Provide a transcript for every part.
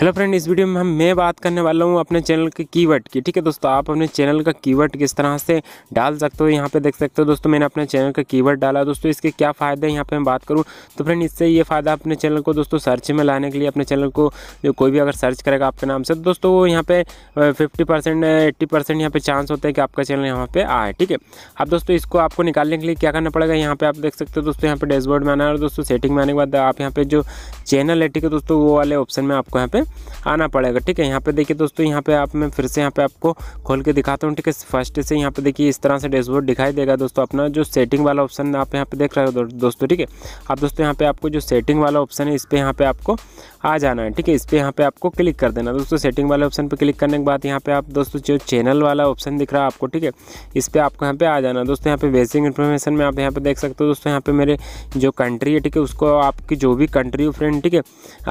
hello friend इस video में हम मैं बात करने वाला हूँ अपने चैनल के कीवर्ड की ठीक है दोस्तों आप अपने चैनल का कीवर्ड किस तरह से डाल सकते हो यहाँ पे देख सकते हो दोस्तों मैंने अपने चैनल का कीवर्ड डाला दोस्तों इसके क्या फ़ायदे हैं यहाँ पे मैं बात करूँ तो फ्रेंड इससे ये फ़ायदा अपने चैनल को दोस्तों सर्च में लाने के लिए अपने चैनल को जो कोई भी अगर सर्च करेगा आपके नाम से तो दोस्तों वो यहाँ पे फिफ्टी परसेंट एट्टी परसेंट यहाँ पर चांस होता है कि आपका चैनल यहाँ पर आए ठीक है अब दोस्तों इसको आपको निकालने के लिए क्या करना पड़ेगा यहाँ पर आप देख सकते हो दोस्तों यहाँ पर डैशबोर्ड में आना है और दोस्तों सेटिंग में आने के बाद आप यहाँ पर जो चैनल है ठीक है दोस्तों वो वाले ऑप्शन में आपको यहाँ पर आना पड़ेगा ठीक है यहाँ पे देखिए दोस्तों यहाँ पे आप मैं फिर से यहाँ पे आपको खोल के दिखाता हूँ ठीक है फर्स्ट से यहाँ पे देखिए इस तरह से डैशबोर्ड दिखाई देगा दोस्तों अपना जो सेटिंग वाला ऑप्शन आप यहाँ पे देख रहे हो दोस्तों ठीक है आप दोस्तों यहाँ पे आपको जो सेटिंग वाला ऑप्शन है इस पर यहाँ पे आपको आ जाना है ठीक है इस पर यहाँ पे आपको क्लिक कर देना दोस्तों सेटिंग वाले ऑप्शन पर क्लिक करने के बाद यहाँ पे आप दोस्तों जो चैनल वाला ऑप्शन दिख रहा है आपको ठीक है इस पर आपको यहाँ पे आ जाना दोस्तों यहाँ पे बेसिक इन्फॉर्मेशन में आप यहाँ पे देख सकते हो दोस्तों यहाँ पे मेरे जो कंट्री है ठीक है उसको आपकी जो भी कंट्री हो फ्रेंड ठीक है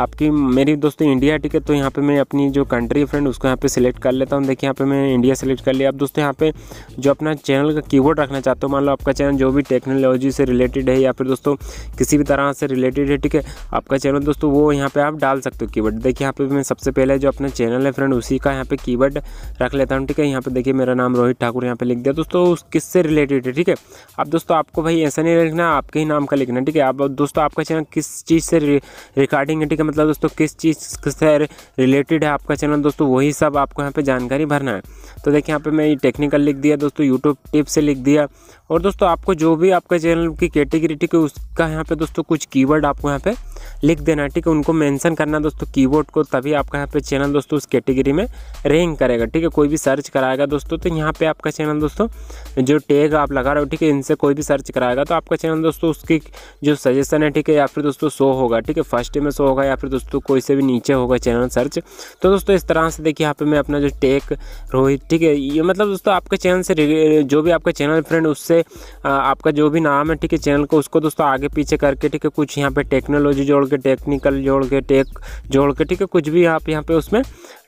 आपकी मेरी दोस्तों इंडिया ठीक है तो यहाँ पे मैं अपनी जो कंट्री है फ्रेंड उसको यहाँ पे सिलेक्ट कर लेता हूँ देखिए यहाँ पे मैं इंडिया सेलेक्ट कर लिया अब दोस्तों यहाँ पे जो अपना चैनल का कीवर्ड रखना चाहते हो मान लो आपका चैनल जो भी टेक्नोलॉजी से रिलेटेड है या फिर दोस्तों किसी भी तरह से रिलेटेड है ठीक है आपका चैनल दोस्तों वो यहाँ पर आप डाल सकते हो की देखिए यहाँ पर मैं सबसे पहले जो अपना चैनल है फ्रेंड उसी का यहाँ पर की रख लेता हूँ ठीक है यहाँ पर देखिए मेरा नाम रोहित ठाकुर यहाँ पर लिख दिया दोस्तों किससे रिलेटेड है ठीक है अब दोस्तों आपको भाई ऐसा नहीं लिखना आपके ही नाम का लिखना ठीक है आप दोस्तों आपका चैनल किस चीज़ से रिकॉर्डिंग है ठीक है मतलब दोस्तों किस चीज़ से रिलेटेड है आपका चैनल दोस्तों वही सब आपको यहाँ पे जानकारी भरना है तो देखिए यहाँ पे मैं ये टेक्निकल लिख दिया दोस्तों यूट्यूब टिप से लिख दिया और दोस्तों आपको जो भी आपका चैनल की कैटेगरी ठीक है उसका यहाँ पे दोस्तों कुछ कीवर्ड आपको यहाँ पे लिख देना ठीक है उनको मेंशन करना दोस्तों कीबोर्ड को तभी आपका यहाँ पे चैनल दोस्तों उस कैटेगरी में रैंक करेगा ठीक है कोई भी सर्च कराएगा दोस्तों तो यहाँ पे आपका चैनल दोस्तों जो टैग आप लगा रहे हो ठीक है इनसे कोई भी सर्च कराएगा तो आपका चैनल दोस्तों उसकी जो सजेशन है ठीक है या फिर दोस्तों शो होगा ठीक है फर्स्ट में शो होगा या फिर दोस्तों कोई से भी नीचे होगा चैनल सर्च तो दोस्तों इस तरह से देखिए यहाँ पर मैं अपना जो टेक रोहित ठीक है ये मतलब दोस्तों आपके चैनल से जो भी आपका चैनल फ्रेंड उससे आपका जो भी नाम है ठीक है चैनल को उसको दोस्तों आगे पीछे करके ठीक है कुछ यहाँ पर टेक्नोलॉजी जोड़ के टेक्निकल जोड़ के टेक जोड़ के ठीक है कुछ भी आप यहाँ पे उसमें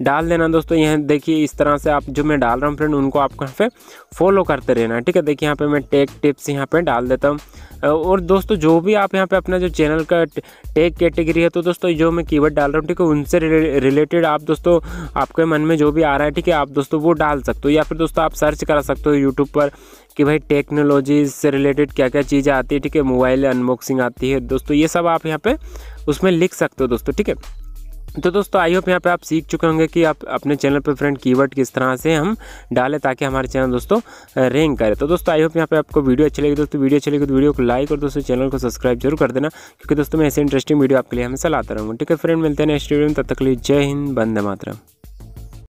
डाल देना दोस्तों यहाँ देखिए इस तरह से आप जो मैं डाल रहा हूँ फ्रेंड उनको आपको यहाँ पे फॉलो करते रहना ठीक है देखिए यहाँ पे मैं टेक टिप्स यहाँ पे डाल देता हूँ और दोस्तों जो भी आप यहाँ पे अपना जो चैनल का टेक कैटेगरी है तो दोस्तों जो मैं कीवर्ड डाल रहा हूँ ठीक है उनसे रिलेटेड आप दोस्तों आपके मन में जो भी आ रहा है ठीक है आप दोस्तों वो डाल सकते हो या फिर दोस्तों आप सर्च करा सकते हो यूट्यूब पर कि भाई टेक्नोलॉजी से रिलेटेड क्या क्या चीज़ें आती है ठीक है मोबाइल अनबॉक्सिंग आती है दोस्तों ये सब आप यहाँ पर उसमें लिख सकते हो दोस्तों ठीक है तो दोस्तों आई होप यहाँ पे आप सीख चुके होंगे कि आप अपने चैनल पर फ्रेंड कीवर्ड किस तरह से हम डालें ताकि हमारे चैनल दोस्तों रैंक करे तो दोस्तों आई होप यहाँ पे आपको वीडियो अच्छी लगी दोस्तों वीडियो अच्छी लगी तो वीडियो को लाइक और दोस्तों चैनल को सब्सक्राइब जरूर कर देना क्योंकि दोस्तों मैं ऐसे इंटरेस्टिंग वीडियो आपके लिए हमेशा लाता रहूँगा ठीक है फ्रेंड मिलते हैं नेक्स्ट वीडियो में तब तक लिए जय हिंद बंदे मातरम